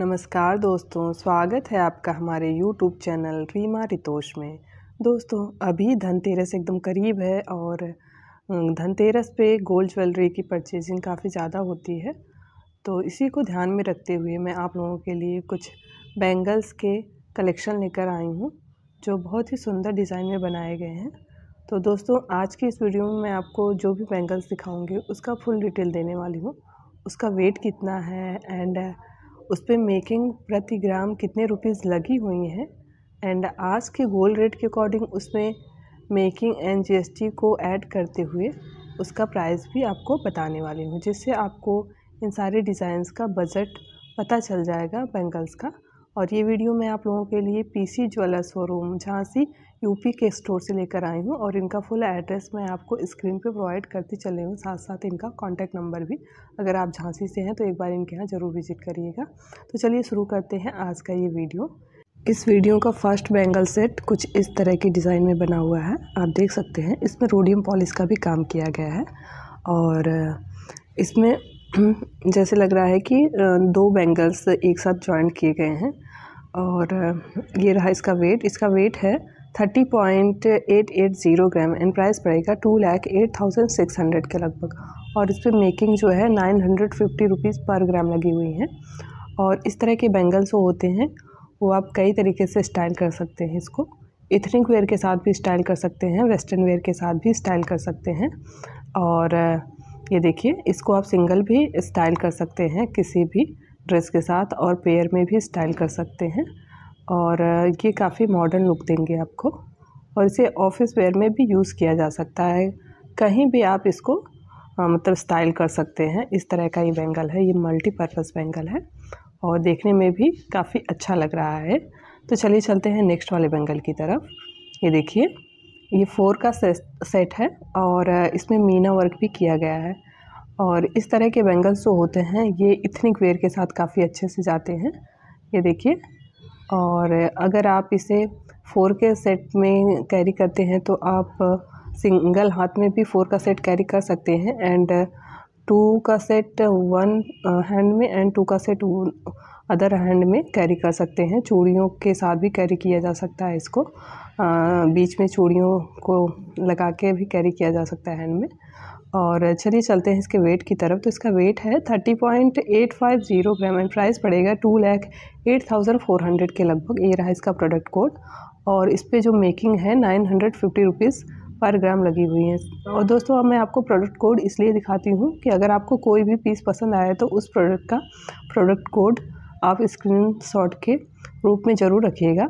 नमस्कार दोस्तों स्वागत है आपका हमारे यूट्यूब चैनल रीमा रितोष में दोस्तों अभी धनतेरस एकदम करीब है और धनतेरस पे गोल्ड ज्वेलरी की परचेजिंग काफ़ी ज़्यादा होती है तो इसी को ध्यान में रखते हुए मैं आप लोगों के लिए कुछ बैंगल्स के कलेक्शन लेकर आई हूँ जो बहुत ही सुंदर डिज़ाइन में बनाए गए हैं तो दोस्तों आज की इस वीडियो में मैं आपको जो भी बैंगल्स दिखाऊंगी उसका फुल डिटेल देने वाली हूँ उसका वेट कितना है एंड उस पर मेकिंग प्रति ग्राम कितने रुपीज़ लगी हुई हैं एंड आज के गोल्ड रेट के अकॉर्डिंग उसमें मेकिंग एंड जीएसटी को ऐड करते हुए उसका प्राइस भी आपको बताने वाली हूँ जिससे आपको इन सारे डिज़ाइंस का बजट पता चल जाएगा बैंगल्स का और ये वीडियो मैं आप लोगों के लिए PC jeweller showroom Jhansi UP के स्टोर से लेकर आई हूँ और इनका फुल एड्रेस मैं आपको स्क्रीन पे प्रोवाइड करती चले हूँ साथ साथ इनका कांटेक्ट नंबर भी अगर आप झांसी से हैं तो एक बार इनके यहाँ ज़रूर विजिट करिएगा तो चलिए शुरू करते हैं आज का ये वीडियो इस वीडियो का फर्स्ट बैंगल सेट कुछ इस तरह के डिज़ाइन में बना हुआ है आप देख सकते हैं इसमें रोडियम पॉलिस का भी काम किया गया है और इसमें जैसे लग रहा है कि दो बैंगल्स एक साथ ज्वाइंट किए गए हैं और ये रहा इसका वेट इसका वेट है thirty point eight eight zero gram and price पड़ेगा two lakh eight thousand six hundred के लगभग और इस पर मेकिंग जो है नाइन हंड्रेड फिफ्टी रुपीज़ पर ग्राम लगी हुई हैं और इस तरह के बैंगल्स वो होते हैं वो आप कई तरीके से स्टाइल कर सकते हैं इसको इथनिक वेयर के साथ भी स्टाइल कर सकते हैं वेस्टर्न वेयर के साथ भी स्टाइल कर सकते हैं और ये देखिए इसको आप सिंगल भी स्टाइल कर सकते हैं किसी भी ड्रेस के साथ और पेयर में भी स्टाइल कर सकते हैं और ये काफ़ी मॉडर्न लुक देंगे आपको और इसे ऑफिस वेयर में भी यूज़ किया जा सकता है कहीं भी आप इसको आ, मतलब स्टाइल कर सकते हैं इस तरह का ये बैंगल है ये मल्टीपर्पज़ बैंगल है और देखने में भी काफ़ी अच्छा लग रहा है तो चलिए चलते हैं नेक्स्ट वाले बैंगल की तरफ ये देखिए ये फोर का सेट है और इसमें मीना वर्क भी किया गया है और इस तरह के बैंगल्स जो होते हैं ये इथनिक वेयर के साथ काफ़ी अच्छे से जाते हैं ये देखिए और अगर आप इसे फ़ोर के सेट में कैरी करते हैं तो आप सिंगल हाथ में भी फ़ोर का सेट कैरी कर सकते हैं एंड टू का सेट वन हैंड में एंड टू का सेट अदर हैंड में कैरी कर सकते हैं चूड़ियों के साथ भी कैरी किया जा सकता है इसको आ, बीच में चूड़ियों को लगा के भी कैरी किया जा सकता है हैंड में और चलिए चलते हैं इसके वेट की तरफ तो इसका वेट है thirty point eight five zero gram and price पड़ेगा two lakh eight thousand four hundred के लगभग ये रहा इसका प्रोडक्ट कोड और इस पर जो मेकिंग है नाइन हंड्रेड फिफ्टी रुपीज़ पर ग्राम लगी हुई है और दोस्तों अब मैं आपको प्रोडक्ट कोड इसलिए दिखाती हूँ कि अगर आपको कोई भी पीस पसंद आया तो उस प्रोडक्ट का प्रोडक्ट कोड आप स्क्रीन शॉट के रूप में ज़रूर रखिएगा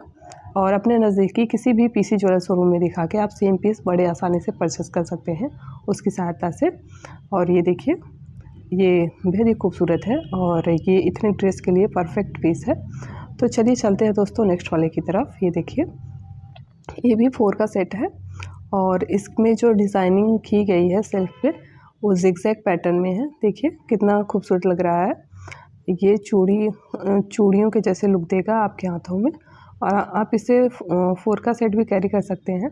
और अपने नज़दीकी किसी भी पीसी ज्वेलर शोरूम में दिखा के आप सेम पीस बड़े आसानी से परचेस कर सकते हैं उसकी सहायता से और ये देखिए ये बेहद ही खूबसूरत है और ये इतने ड्रेस के लिए परफेक्ट पीस है तो चलिए चलते हैं दोस्तों नेक्स्ट वाले की तरफ ये देखिए ये भी फोर का सेट है और इसमें जो डिज़ाइनिंग की गई है सेल्फ पे वो जिगजैग पैटर्न में है देखिए कितना खूबसूरत लग रहा है ये चूड़ी चूड़ियों के जैसे लुक देगा आपके हाथों में और आप इसे फोर का सेट भी कैरी कर सकते हैं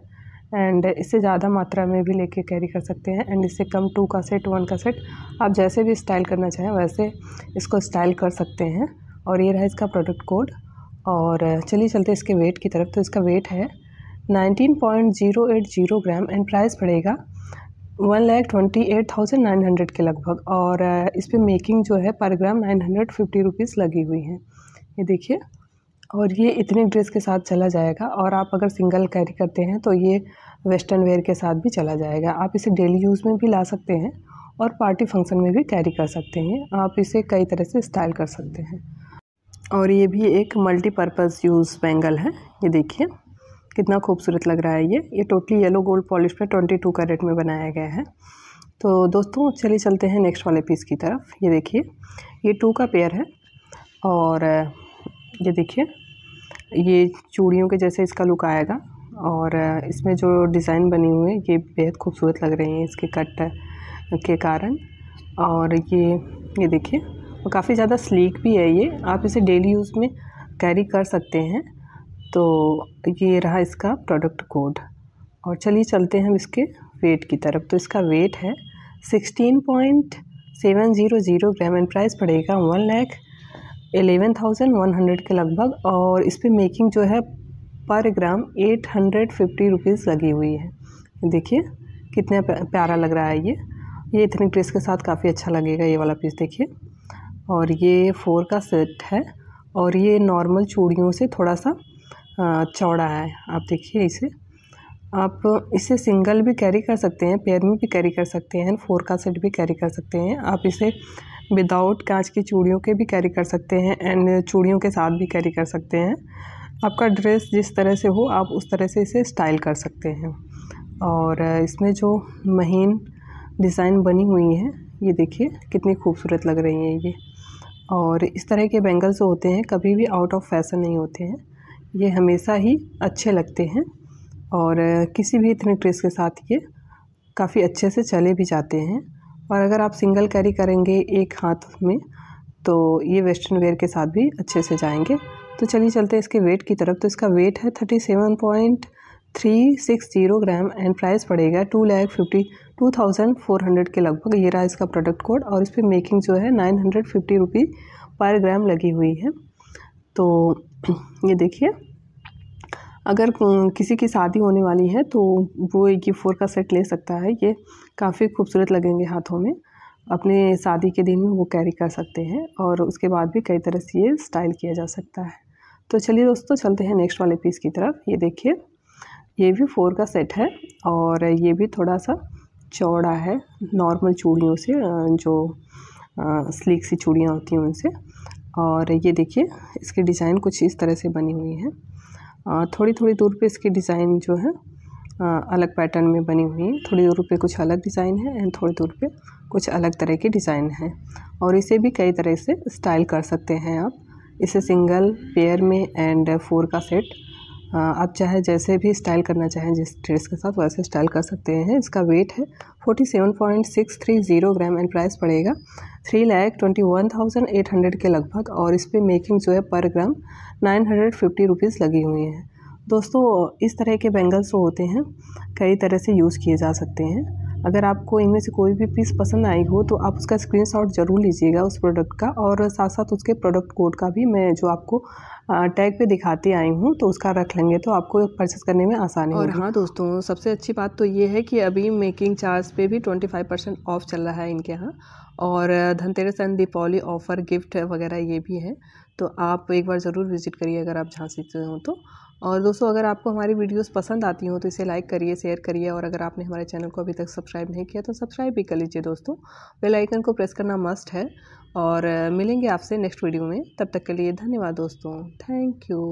एंड इससे ज़्यादा मात्रा में भी लेके कैरी कर सकते हैं एंड इससे कम टू का सेट वन का सेट आप जैसे भी स्टाइल करना चाहें वैसे इसको स्टाइल कर सकते हैं और ये रहा इसका प्रोडक्ट कोड और चलिए चलते इसके वेट की तरफ तो इसका वेट है 19.080 ग्राम एंड प्राइस पड़ेगा one lakh twenty eight thousand nine hundred के लगभग और इस पर मेकिंग जो है पर gram nine hundred fifty rupees लगी हुई है ये देखिए और ये इतने ड्रेस के साथ चला जाएगा और आप अगर सिंगल कैरी करते हैं तो ये वेस्टर्न वेयर के साथ भी चला जाएगा आप इसे डेली यूज़ में भी ला सकते हैं और पार्टी फंक्शन में भी कैरी कर सकते हैं आप इसे कई तरह से स्टाइल कर सकते हैं और ये भी एक मल्टीपर्पज़ यूज़ बैंगल है ये देखिए कितना खूबसूरत लग रहा है ये ये टोटली येलो गोल्ड पॉलिश पे ट्वेंटी टू रेट में बनाया गया है तो दोस्तों चलिए चलते हैं नेक्स्ट वाले पीस की तरफ ये देखिए ये टू का पेयर है और ये देखिए ये चूड़ियों के जैसे इसका लुक आएगा और इसमें जो डिज़ाइन बनी हुई है ये बेहद खूबसूरत लग रही हैं इसके कट के कारण और ये ये देखिए और काफ़ी ज़्यादा स्लीक भी है ये आप इसे डेली यूज़ में कैरी कर सकते हैं तो ये रहा इसका प्रोडक्ट कोड और चलिए चलते हैं हम इसके वेट की तरफ तो इसका वेट है sixteen point seven zero zero gram and price पड़ेगा one lakh eleven thousand one hundred के लगभग और इस पर मेकिंग जो है पर gram eight hundred fifty rupees लगी हुई है देखिए कितना प्यारा लग रहा है ये ये इथनिक ड्रेस के साथ काफ़ी अच्छा लगेगा ये वाला पीस देखिए और ये फोर का सेट है और ये नॉर्मल चूड़ियों से थोड़ा सा चौड़ा है आप देखिए इसे आप इसे सिंगल भी कैरी कर सकते हैं पेयर में भी कैरी कर सकते हैं फोर का सेट भी कैरी कर सकते हैं आप इसे विदाउट कांच की चूड़ियों के भी कैरी कर सकते हैं एंड चूड़ियों के साथ भी कैरी कर सकते हैं आपका ड्रेस जिस तरह से हो आप उस तरह से इसे स्टाइल कर सकते हैं और इसमें जो महीन डिज़ाइन बनी हुई है ये देखिए कितनी खूबसूरत लग रही हैं ये और इस तरह के बैंगल्स होते हैं कभी भी आउट ऑफ फैशन नहीं होते हैं ये हमेशा ही अच्छे लगते हैं और किसी भी इतने ड्रेस के साथ ये काफ़ी अच्छे से चले भी जाते हैं और अगर आप सिंगल कैरी करेंगे एक हाथ में तो ये वेस्टर्न वेयर के साथ भी अच्छे से जाएंगे तो चलिए चलते हैं इसके वेट की तरफ तो इसका वेट है thirty seven point three six zero gram and price पड़ेगा two lakh fifty two thousand four hundred के लगभग ये रहा इसका प्रोडक्ट कोड और इस पर मेकिंग जो है नाइन हंड्रेड फिफ्टी रुपी पर ग्राम लगी हुई है तो ये देखिए अगर किसी की शादी होने वाली है तो वो एक ये फोर का सेट ले सकता है ये काफ़ी खूबसूरत लगेंगे हाथों में अपने शादी के दिन में वो कैरी कर सकते हैं और उसके बाद भी कई तरह से ये स्टाइल किया जा सकता है तो चलिए दोस्तों चलते हैं नेक्स्ट वाले पीस की तरफ ये देखिए ये भी फोर का सेट है और ये भी थोड़ा सा चौड़ा है नॉर्मल चूड़ियों से जो स्लीक सी चूड़ियाँ होती हैं उनसे और ये देखिए इसके डिज़ाइन कुछ इस तरह से बनी हुई है थोड़ी थोड़ी दूर पे इसकी डिज़ाइन जो है अलग पैटर्न में बनी हुई है थोड़ी दूर पे कुछ अलग डिज़ाइन है एंड थोड़ी दूर पे कुछ अलग तरह की डिज़ाइन है और इसे भी कई तरह से स्टाइल कर सकते हैं आप इसे सिंगल पेयर में एंड फोर का सेट आप चाहे जैसे भी स्टाइल करना चाहें जिस ड्रेस के साथ वैसे स्टाइल कर सकते हैं इसका वेट है forty seven point six three zero gram and price पड़ेगा three lakh twenty one thousand eight hundred के लगभग और इस पर मेकिंग जो है पर gram nine hundred fifty rupees लगी हुई हैं दोस्तों इस तरह के बैंगल्स जो होते हैं कई तरह से यूज़ किए जा सकते हैं अगर आपको इनमें से कोई भी पीस पसंद आई हो तो आप उसका स्क्रीनशॉट ज़रूर लीजिएगा उस प्रोडक्ट का और साथ साथ उसके प्रोडक्ट कोड का भी मैं जो आपको टैग पे दिखाती आई हूँ तो उसका रख लेंगे तो आपको परचेस करने में आसानी और हाँ दोस्तों सबसे अच्छी बात तो ये है कि अभी मेकिंग चार्ज पे भी ट्वेंटी फाइव परसेंट ऑफ चल रहा है इनके यहाँ और Dhanteras and Deepawali offer gift वगैरह ये भी है तो आप एक बार ज़रूर विज़िट करिए अगर आप झांसी से हो तो और दोस्तों अगर आपको हमारी वीडियोस पसंद आती हो तो इसे लाइक करिए शेयर करिए और अगर आपने हमारे चैनल को अभी तक सब्सक्राइब नहीं किया तो सब्सक्राइब भी कर लीजिए दोस्तों बेल आइकन को प्रेस करना मस्ट है और मिलेंगे आपसे नेक्स्ट वीडियो में तब तक के लिए धन्यवाद दोस्तों थैंक यू